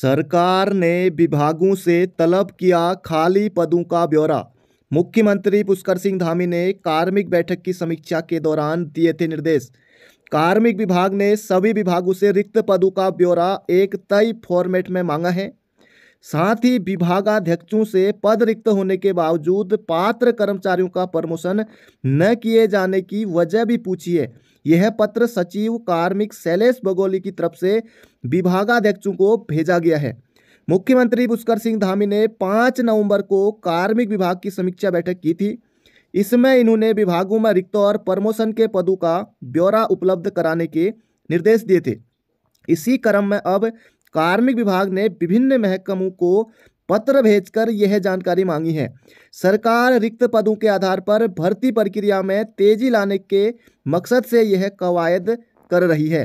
सरकार ने विभागों से तलब किया खाली पदों का ब्यौरा मुख्यमंत्री पुष्कर सिंह धामी ने कार्मिक बैठक की समीक्षा के दौरान दिए थे निर्देश कार्मिक विभाग ने सभी विभागों से रिक्त पदों का ब्यौरा एक तय फॉर्मेट में मांगा है साथ ही विभागाध्यक्षों से पद रिक्त होने के बावजूद पात्र कर्मचारियों का प्रमोशन न किए जाने की वजह भी पूछी है यह पत्र सचिव कार्मिक शैलेश बगोली की तरफ से विभागाध्यक्षों को भेजा गया है मुख्यमंत्री पुष्कर सिंह धामी ने पाँच नवंबर को कार्मिक विभाग की समीक्षा बैठक की थी इसमें इन्होंने विभागों में रिक्त और प्रमोशन के पदों का ब्यौरा उपलब्ध कराने के निर्देश दिए थे इसी क्रम में अब कार्मिक विभाग ने विभिन्न महकमों को पत्र भेजकर यह जानकारी मांगी है सरकार रिक्त पदों के आधार पर भर्ती प्रक्रिया में तेजी लाने के मकसद से यह कवायद कर रही है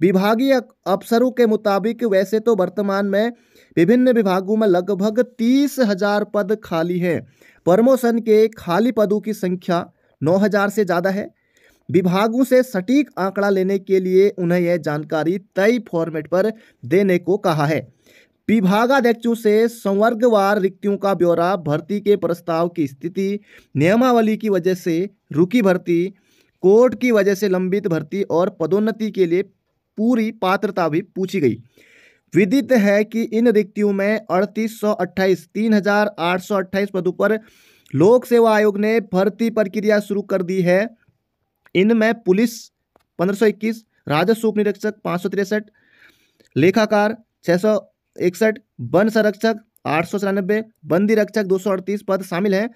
विभागीय अफसरों के मुताबिक वैसे तो वर्तमान में विभिन्न विभागों में लगभग तीस हजार पद खाली हैं प्रमोशन के खाली पदों की संख्या नौ हजार से ज़्यादा है विभागों से सटीक आंकड़ा लेने के लिए उन्हें यह जानकारी तय फॉर्मेट पर देने को कहा है विभागाध्यक्षों से संवर्गवार रिक्तियों का ब्यौरा भर्ती के प्रस्ताव की स्थिति नियमावली की वजह से रुकी भर्ती कोर्ट की वजह से लंबित भर्ती और पदोन्नति के लिए पूरी पात्रता भी पूछी गई विदित है कि इन रिक्तियों में अड़तीस सौ अट्ठाईस तीन हजार आठ सौ अट्ठाईस पदों पर लोक सेवा आयोग ने भर्ती प्रक्रिया शुरू कर दी है इनमें पुलिस पंद्रह सौ इक्कीस राजस्व उप निरीक्षक पाँच सौ तिरसठ लेखाकार छः सौ इकसठ वन संरक्षक आठ सौ चौरानबे बंदी रक्षक दो सौ अड़तीस पद शामिल हैं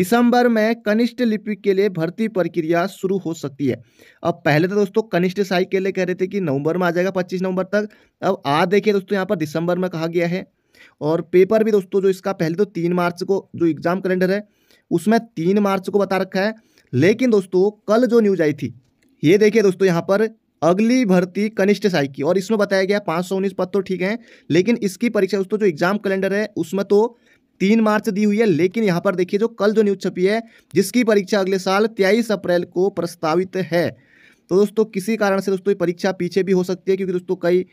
दिसंबर में कनिष्ठ लिपिक के लिए भर्ती प्रक्रिया शुरू हो सकती है अब पहले तो दोस्तों कनिष्ठ साई के लिए कह रहे थे कि नवंबर में आ जाएगा पच्चीस नवंबर तक अब आ देखिए दोस्तों यहाँ पर दिसंबर में कहा गया है और पेपर भी दोस्तों जो इसका पहले तो तीन मार्च को जो एग्ज़ाम कैलेंडर है उसमें तीन मार्च को बता रखा है लेकिन दोस्तों कल जो न्यूज आई थी ये देखिए दोस्तों यहाँ पर अगली भर्ती कनिष्ठ साई की और इसमें बताया गया पाँच सौ उन्नीस पद तो ठीक है लेकिन इसकी परीक्षा दोस्तों जो एग्जाम कैलेंडर है उसमें तो तीन मार्च दी हुई है लेकिन यहाँ पर देखिए जो कल जो न्यूज़ छपी है जिसकी परीक्षा अगले साल तेईस अप्रैल को प्रस्तावित है तो दोस्तों किसी कारण से दोस्तों ये परीक्षा पीछे भी हो सकती है क्योंकि दोस्तों कई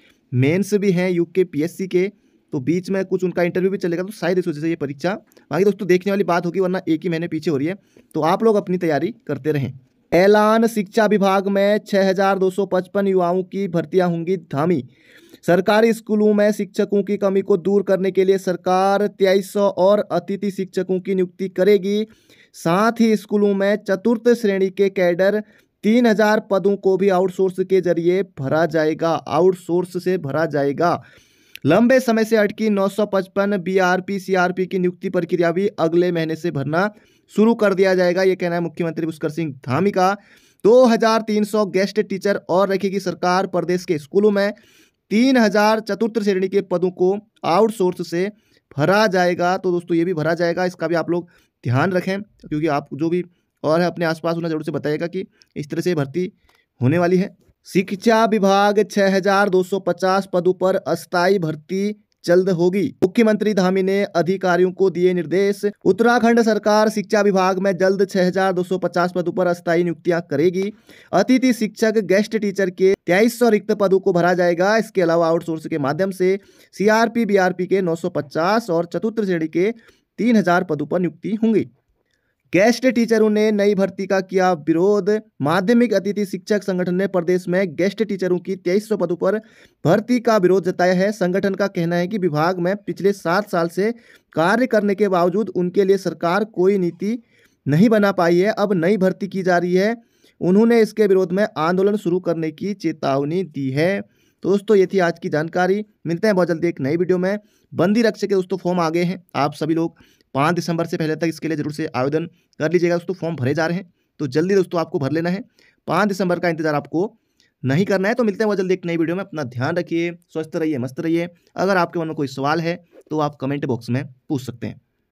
मेंस भी हैं यूके के पीएससी के तो बीच में कुछ उनका इंटरव्यू भी चलेगा तो शायद इस वजह से ये परीक्षा बाकी दोस्तों देखने वाली बात होगी वरना एक ही महीने पीछे हो रही है तो आप लोग अपनी तैयारी करते रहें ऐलान शिक्षा विभाग में 6,255 युवाओं की भर्तियां होंगी धामी सरकारी स्कूलों में शिक्षकों की कमी को दूर करने के लिए सरकार तेईस और अतिथि शिक्षकों की नियुक्ति करेगी साथ ही स्कूलों में चतुर्थ श्रेणी के कैडर तीन हजार पदों को भी आउटसोर्स के जरिए भरा जाएगा आउटसोर्स से भरा जाएगा लंबे समय से अटकी 955 पचपन सीआरपी की नियुक्ति प्रक्रिया भी अगले महीने से भरना शुरू कर दिया जाएगा ये कहना है मुख्यमंत्री पुष्कर सिंह धामी का 2300 गेस्ट टीचर और रखेगी सरकार प्रदेश के स्कूलों में 3000 चतुर्थ श्रेणी के पदों को आउटसोर्स से भरा जाएगा तो दोस्तों ये भी भरा जाएगा इसका भी आप लोग ध्यान रखें क्योंकि आप जो भी और है अपने आसपास उन्हें जरूर से बताएगा कि इस तरह से भर्ती होने वाली है शिक्षा विभाग 6,250 पदों पर अस्थायी भर्ती जल्द होगी मुख्यमंत्री धामी ने अधिकारियों को दिए निर्देश उत्तराखंड सरकार शिक्षा विभाग में जल्द 6,250 पदों पर अस्थायी नियुक्तियां करेगी अतिथि शिक्षक गेस्ट टीचर के तेईस सौ रिक्त पदों को भरा जाएगा इसके अलावा आउटसोर्स के माध्यम से सीआरपी बीआरपी के 950 और चतुर्थ श्रेणी के 3,000 पदों पर नियुक्ति होंगी गेस्ट टीचरों ने नई भर्ती का किया विरोध माध्यमिक अतिथि शिक्षक संगठन ने प्रदेश में गेस्ट टीचरों की सौ पदों पर भर्ती का विरोध जताया है संगठन का कहना है कि विभाग में पिछले सात साल से कार्य करने के बावजूद उनके लिए सरकार कोई नीति नहीं बना पाई है अब नई भर्ती की जा रही है उन्होंने इसके विरोध में आंदोलन शुरू करने की चेतावनी दी है तो दोस्तों ये थी आज की जानकारी मिलते हैं बहुत जल्दी एक नई वीडियो में बंदी रक्ष के दोस्तों फॉर्म आ गए हैं आप सभी लोग पाँच दिसंबर से पहले तक इसके लिए जरूर से आवेदन कर लीजिएगा दोस्तों फॉर्म भरे जा रहे हैं तो जल्दी दोस्तों आपको भर लेना है पाँच दिसंबर का इंतजार आपको नहीं करना है तो मिलते हैं बहुत जल्दी एक नई वीडियो में अपना ध्यान रखिए स्वस्थ रहिए मस्त रहिए अगर आपके मन में कोई सवाल है तो आप कमेंट बॉक्स में पूछ सकते हैं